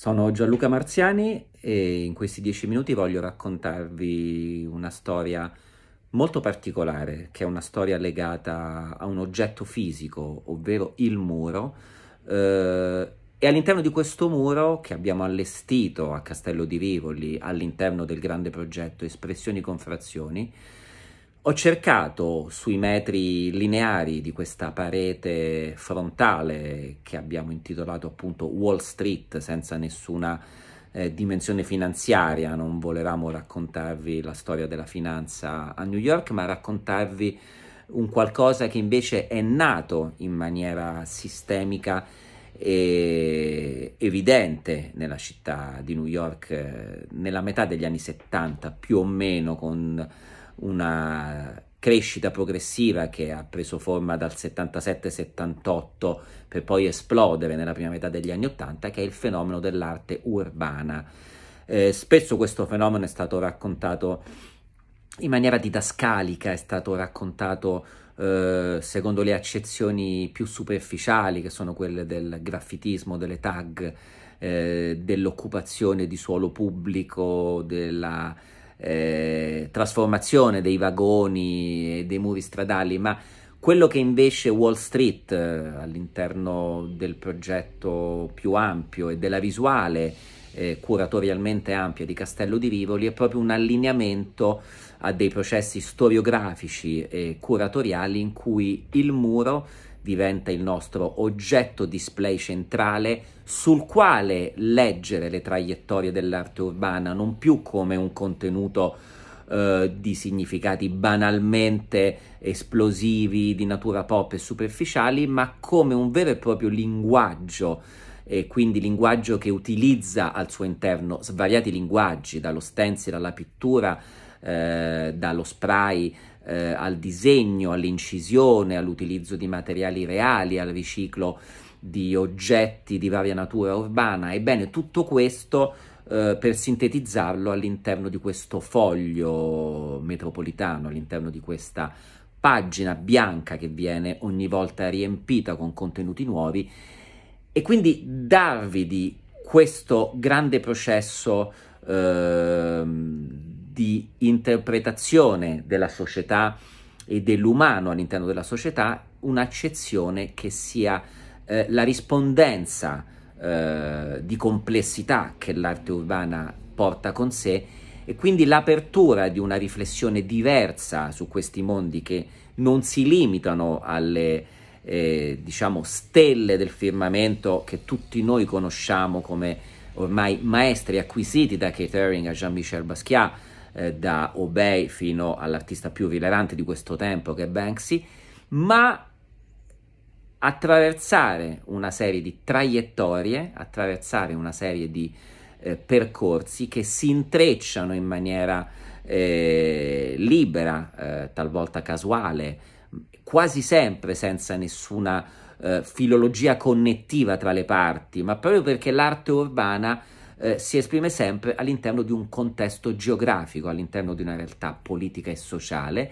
Sono Gianluca Marziani e in questi dieci minuti voglio raccontarvi una storia molto particolare, che è una storia legata a un oggetto fisico, ovvero il muro. Eh, e all'interno di questo muro che abbiamo allestito a Castello di Rivoli, all'interno del grande progetto Espressioni con Frazioni, ho cercato sui metri lineari di questa parete frontale che abbiamo intitolato appunto Wall Street senza nessuna eh, dimensione finanziaria, non volevamo raccontarvi la storia della finanza a New York, ma raccontarvi un qualcosa che invece è nato in maniera sistemica e evidente nella città di New York eh, nella metà degli anni 70 più o meno con una crescita progressiva che ha preso forma dal 77-78 per poi esplodere nella prima metà degli anni 80, che è il fenomeno dell'arte urbana. Eh, spesso questo fenomeno è stato raccontato in maniera didascalica, è stato raccontato eh, secondo le accezioni più superficiali, che sono quelle del graffitismo, delle tag, eh, dell'occupazione di suolo pubblico, della eh, trasformazione dei vagoni e dei muri stradali, ma quello che invece Wall Street eh, all'interno del progetto più ampio e della visuale eh, curatorialmente ampia di Castello di Rivoli è proprio un allineamento a dei processi storiografici e curatoriali in cui il muro diventa il nostro oggetto display centrale sul quale leggere le traiettorie dell'arte urbana, non più come un contenuto eh, di significati banalmente esplosivi, di natura pop e superficiali, ma come un vero e proprio linguaggio e quindi linguaggio che utilizza al suo interno svariati linguaggi, dallo stencil alla pittura, eh, dallo spray eh, al disegno, all'incisione, all'utilizzo di materiali reali, al riciclo di oggetti di varia natura urbana. Ebbene, tutto questo eh, per sintetizzarlo all'interno di questo foglio metropolitano, all'interno di questa pagina bianca che viene ogni volta riempita con contenuti nuovi e quindi darvi di questo grande processo eh, di interpretazione della società e dell'umano all'interno della società un'accezione che sia eh, la rispondenza eh, di complessità che l'arte urbana porta con sé e quindi l'apertura di una riflessione diversa su questi mondi che non si limitano alle eh, diciamo stelle del firmamento che tutti noi conosciamo come ormai maestri acquisiti da Kate Haring a Jean-Michel Basquiat eh, da Obey fino all'artista più rilevante di questo tempo che è Banksy ma attraversare una serie di traiettorie, attraversare una serie di eh, percorsi che si intrecciano in maniera eh, libera, eh, talvolta casuale, quasi sempre senza nessuna eh, filologia connettiva tra le parti, ma proprio perché l'arte urbana eh, si esprime sempre all'interno di un contesto geografico, all'interno di una realtà politica e sociale,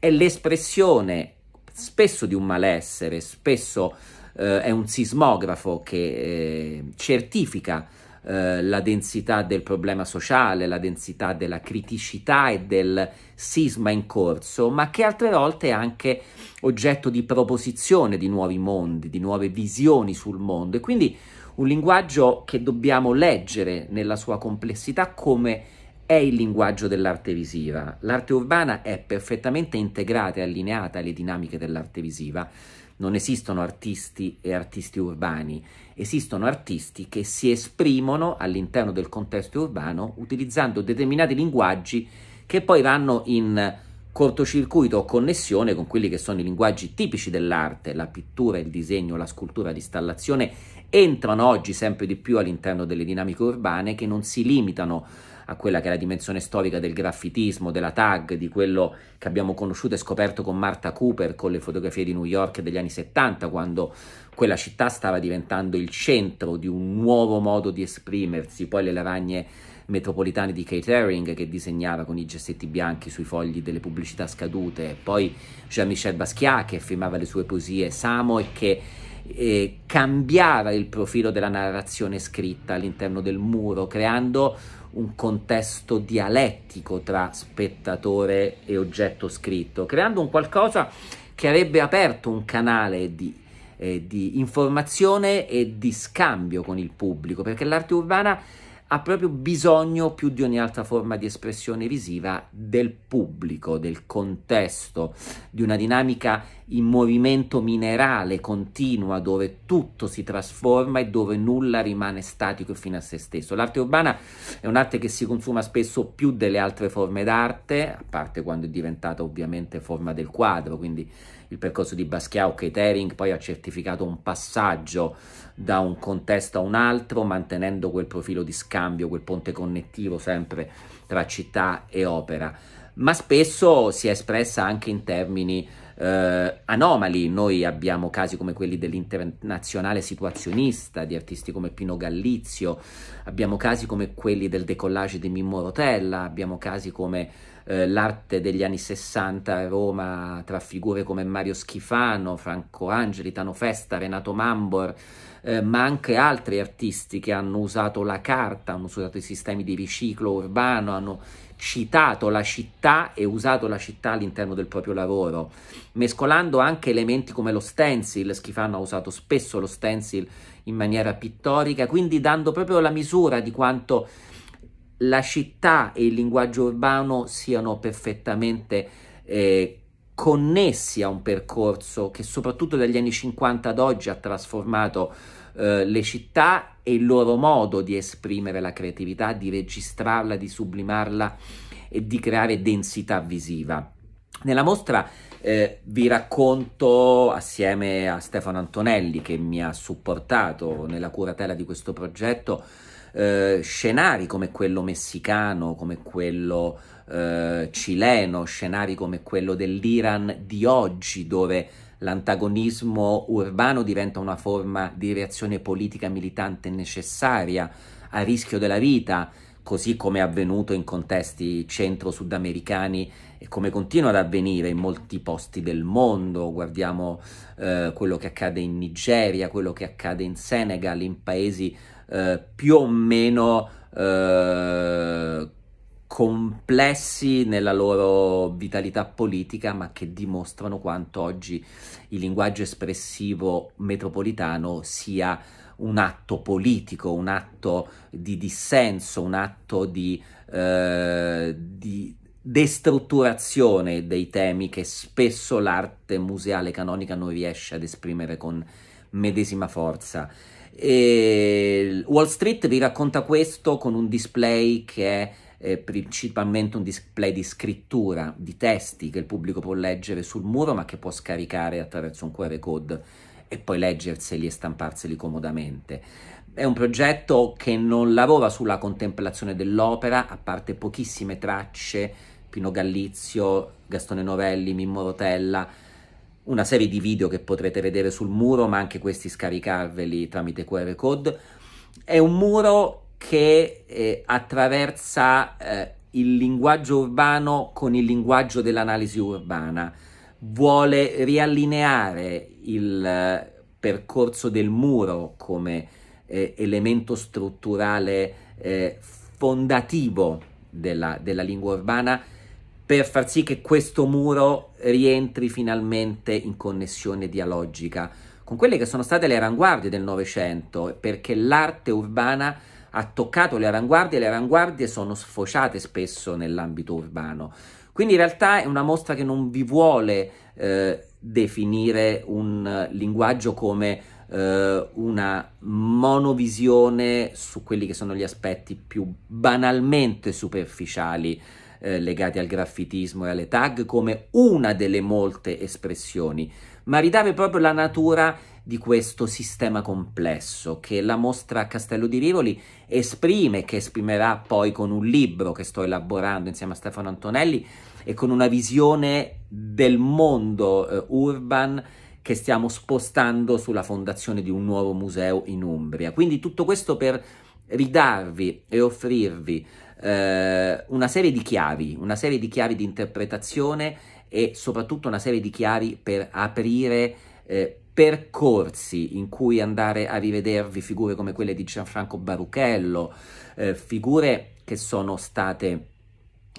è l'espressione spesso di un malessere, spesso eh, è un sismografo che eh, certifica eh, la densità del problema sociale, la densità della criticità e del sisma in corso, ma che altre volte è anche oggetto di proposizione di nuovi mondi, di nuove visioni sul mondo e quindi un linguaggio che dobbiamo leggere nella sua complessità come è il linguaggio dell'arte visiva. L'arte urbana è perfettamente integrata e allineata alle dinamiche dell'arte visiva. Non esistono artisti e artisti urbani, esistono artisti che si esprimono all'interno del contesto urbano utilizzando determinati linguaggi che poi vanno in cortocircuito o connessione con quelli che sono i linguaggi tipici dell'arte, la pittura, il disegno, la scultura, l'installazione, entrano oggi sempre di più all'interno delle dinamiche urbane che non si limitano a quella che è la dimensione storica del graffitismo, della tag, di quello che abbiamo conosciuto e scoperto con Marta Cooper, con le fotografie di New York degli anni 70, quando quella città stava diventando il centro di un nuovo modo di esprimersi, poi le lavagne metropolitane di Kate che disegnava con i gessetti bianchi sui fogli delle pubblicità scadute, poi Jean-Michel Basquiat che firmava le sue poesie Samo e che eh, cambiava il profilo della narrazione scritta all'interno del muro, creando un contesto dialettico tra spettatore e oggetto scritto, creando un qualcosa che avrebbe aperto un canale di, eh, di informazione e di scambio con il pubblico, perché l'arte urbana ha proprio bisogno più di ogni altra forma di espressione visiva del pubblico, del contesto, di una dinamica in movimento minerale continua dove tutto si trasforma e dove nulla rimane statico e fine a se stesso. L'arte urbana è un'arte che si consuma spesso più delle altre forme d'arte, a parte quando è diventata ovviamente forma del quadro, quindi il percorso di Basquiat o Catering poi ha certificato un passaggio da un contesto a un altro, mantenendo quel profilo di scambio, quel ponte connettivo sempre tra città e opera, ma spesso si è espressa anche in termini eh, anomali. Noi abbiamo casi come quelli dell'internazionale situazionista, di artisti come Pino Gallizio, abbiamo casi come quelli del decollage di Mimmo Rotella, abbiamo casi come eh, l'arte degli anni 60 a Roma tra figure come Mario Schifano, Franco Angeli, Tano Festa, Renato Mambor, eh, ma anche altri artisti che hanno usato la carta, hanno usato i sistemi di riciclo urbano, hanno citato la città e usato la città all'interno del proprio lavoro, mescolando anche elementi come lo stencil, Schifano ha usato spesso lo stencil in maniera pittorica, quindi dando proprio la misura di quanto la città e il linguaggio urbano siano perfettamente eh, connessi a un percorso che soprattutto dagli anni 50 ad oggi ha trasformato eh, le città è il loro modo di esprimere la creatività, di registrarla, di sublimarla e di creare densità visiva. Nella mostra eh, vi racconto assieme a Stefano Antonelli che mi ha supportato nella curatela di questo progetto eh, scenari come quello messicano, come quello eh, cileno, scenari come quello dell'Iran di oggi dove l'antagonismo urbano diventa una forma di reazione politica militante necessaria a rischio della vita, così come è avvenuto in contesti centro-sudamericani e come continua ad avvenire in molti posti del mondo. Guardiamo eh, quello che accade in Nigeria, quello che accade in Senegal, in paesi eh, più o meno eh, complessi nella loro vitalità politica, ma che dimostrano quanto oggi il linguaggio espressivo metropolitano sia un atto politico, un atto di dissenso, un atto di, eh, di destrutturazione dei temi che spesso l'arte museale canonica non riesce ad esprimere con medesima forza. E Wall Street vi racconta questo con un display che è eh, principalmente un display di scrittura, di testi che il pubblico può leggere sul muro ma che può scaricare attraverso un QR code e poi leggerseli e stamparseli comodamente. È un progetto che non lavora sulla contemplazione dell'opera, a parte pochissime tracce, Pino Gallizio, Gastone Novelli, Mimmo Rotella, una serie di video che potrete vedere sul muro, ma anche questi scaricarveli tramite QR code. È un muro che eh, attraversa eh, il linguaggio urbano con il linguaggio dell'analisi urbana, vuole riallineare il eh, percorso del muro come eh, elemento strutturale eh, fondativo della, della, lingua urbana per far sì che questo muro rientri finalmente in connessione dialogica con quelle che sono state le avanguardie del Novecento, perché l'arte urbana ha toccato le avanguardie e le avanguardie sono sfociate spesso nell'ambito urbano. Quindi in realtà è una mostra che non vi vuole eh, definire un linguaggio come eh, una monovisione su quelli che sono gli aspetti più banalmente superficiali eh, legati al graffitismo e alle tag come una delle molte espressioni, ma ridare proprio la natura di questo sistema complesso che la mostra a Castello di Rivoli esprime, che esprimerà poi con un libro che sto elaborando insieme a Stefano Antonelli e con una visione del mondo eh, urban che stiamo spostando sulla fondazione di un nuovo museo in Umbria. Quindi tutto questo per ridarvi e offrirvi eh, una serie di chiavi, una serie di chiavi di interpretazione e soprattutto una serie di chiavi per aprire eh, percorsi in cui andare a rivedervi figure come quelle di Gianfranco Baruchello, eh, figure che sono state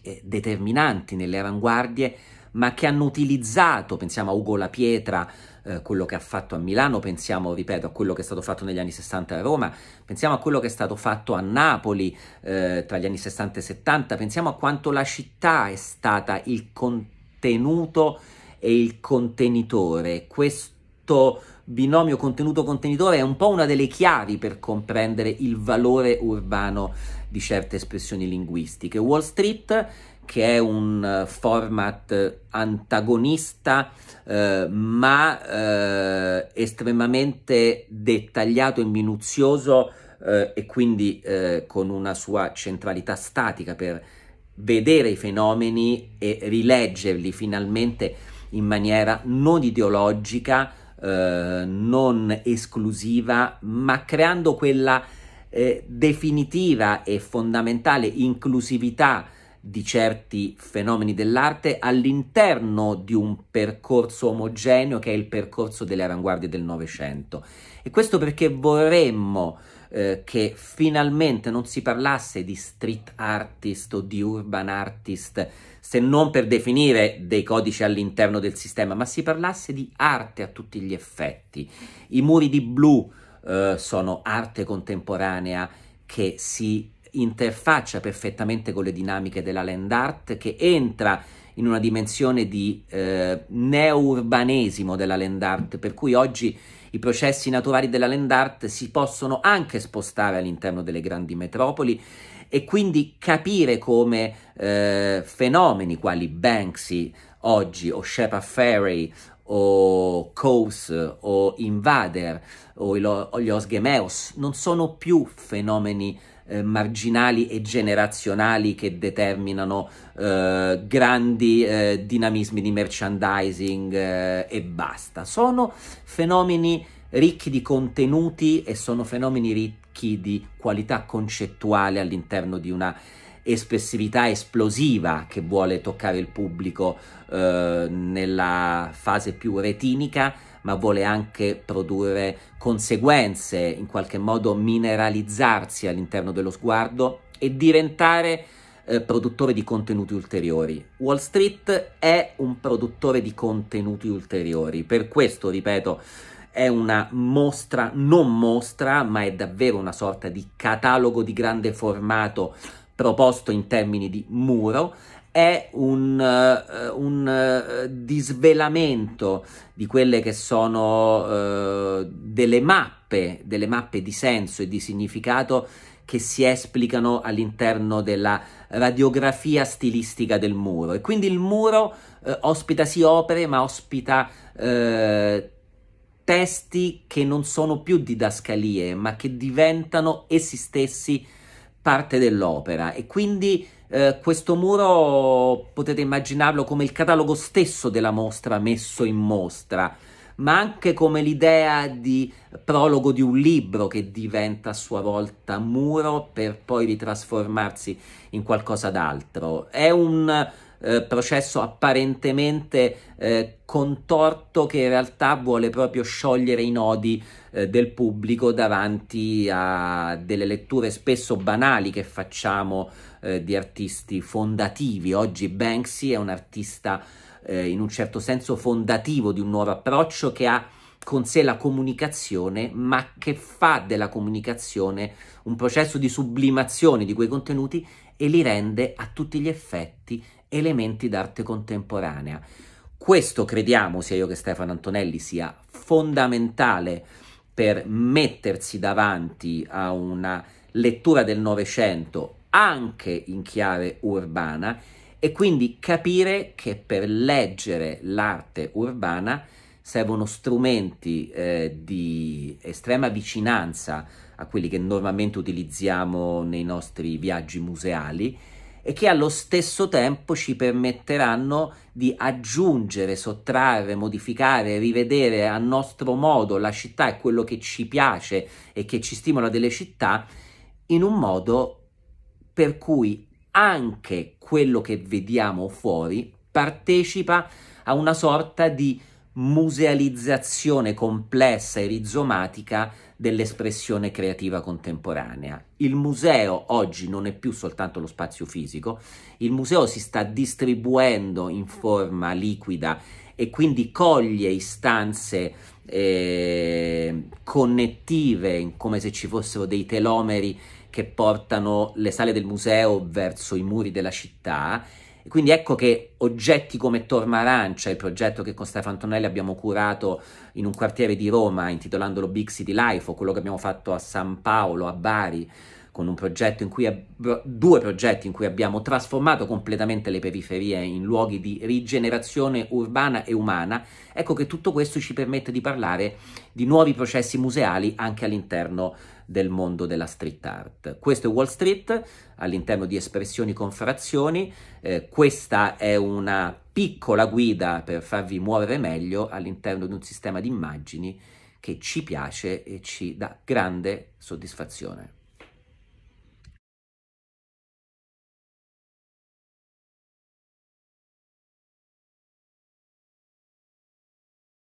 eh, determinanti nelle avanguardie, ma che hanno utilizzato, pensiamo a Ugo La Pietra, eh, quello che ha fatto a Milano, pensiamo, ripeto, a quello che è stato fatto negli anni 60 a Roma, pensiamo a quello che è stato fatto a Napoli eh, tra gli anni 60 e 70, pensiamo a quanto la città è stata il contenuto e il contenitore. Questo effetto binomio contenuto-contenitore è un po' una delle chiavi per comprendere il valore urbano di certe espressioni linguistiche. Wall Street, che è un eh, format eh, antagonista eh, ma eh, estremamente dettagliato e minuzioso eh, e quindi eh, con una sua centralità statica per vedere i fenomeni e rileggerli finalmente in maniera non ideologica, eh, non esclusiva, ma creando quella eh, definitiva e fondamentale inclusività di certi fenomeni dell'arte all'interno di un percorso omogeneo che è il percorso delle avanguardie del Novecento. E questo perché vorremmo eh, che finalmente non si parlasse di street artist o di urban artist, se non per definire dei codici all'interno del sistema, ma si parlasse di arte a tutti gli effetti. I muri di blu eh, sono arte contemporanea che si interfaccia perfettamente con le dinamiche della land art, che entra in una dimensione di eh, neourbanesimo della land art, per cui oggi i processi naturali della land art si possono anche spostare all'interno delle grandi metropoli e quindi capire come eh, fenomeni quali Banksy oggi o Shepard Ferry o Coase o Invader o, il, o gli Osgemeos non sono più fenomeni eh, marginali e generazionali che determinano eh, grandi eh, dinamismi di merchandising eh, e basta. Sono fenomeni ricchi di contenuti e sono fenomeni ricchi di qualità concettuale all'interno di una espressività esplosiva che vuole toccare il pubblico eh, nella fase più retinica ma vuole anche produrre conseguenze, in qualche modo mineralizzarsi all'interno dello sguardo e diventare eh, produttore di contenuti ulteriori. Wall Street è un produttore di contenuti ulteriori, per questo, ripeto, è una mostra, non mostra, ma è davvero una sorta di catalogo di grande formato proposto in termini di muro è un, uh, un uh, disvelamento di quelle che sono uh, delle mappe, delle mappe di senso e di significato che si esplicano all'interno della radiografia stilistica del muro. E quindi il muro ospita sì opere, ma ospita testi che non sono più didascalie, ma che diventano essi stessi parte dell'opera. E quindi eh, questo muro potete immaginarlo come il catalogo stesso della mostra messo in mostra, ma anche come l'idea di prologo di un libro che diventa a sua volta muro per poi ritrasformarsi in qualcosa d'altro. È un eh, processo apparentemente eh, contorto che in realtà vuole proprio sciogliere i nodi eh, del pubblico davanti a delle letture spesso banali che facciamo eh, di artisti fondativi. Oggi Banksy è un artista eh, in un certo senso fondativo di un nuovo approccio che ha con sé la comunicazione, ma che fa della comunicazione un processo di sublimazione di quei contenuti e li rende a tutti gli effetti elementi d'arte contemporanea. Questo crediamo, sia io che Stefano Antonelli, sia fondamentale per mettersi davanti a una lettura del Novecento anche in chiave urbana e quindi capire che per leggere l'arte urbana servono strumenti eh, di estrema vicinanza a quelli che normalmente utilizziamo nei nostri viaggi museali e che allo stesso tempo ci permetteranno di aggiungere, sottrarre, modificare, rivedere a nostro modo la città e quello che ci piace e che ci stimola delle città in un modo per cui anche quello che vediamo fuori partecipa a una sorta di musealizzazione complessa e rizomatica dell'espressione creativa contemporanea. Il museo oggi non è più soltanto lo spazio fisico, il museo si sta distribuendo in forma liquida e quindi coglie istanze eh, connettive, come se ci fossero dei telomeri che portano le sale del museo verso i muri della città e quindi ecco che oggetti come Torma Arancia, cioè il progetto che con Stefano Antonelli abbiamo curato in un quartiere di Roma, intitolandolo Big City Life, o quello che abbiamo fatto a San Paolo, a Bari, con un progetto in cui ab- due progetti in cui abbiamo trasformato completamente le periferie in luoghi di rigenerazione urbana e umana, ecco che tutto questo ci permette di parlare di nuovi processi museali anche all'interno del mondo della street art. Questo è Wall Street all'interno di espressioni con frazioni, eh, questa è una piccola guida per farvi muovere meglio all'interno di un sistema di immagini che ci piace e ci dà grande soddisfazione.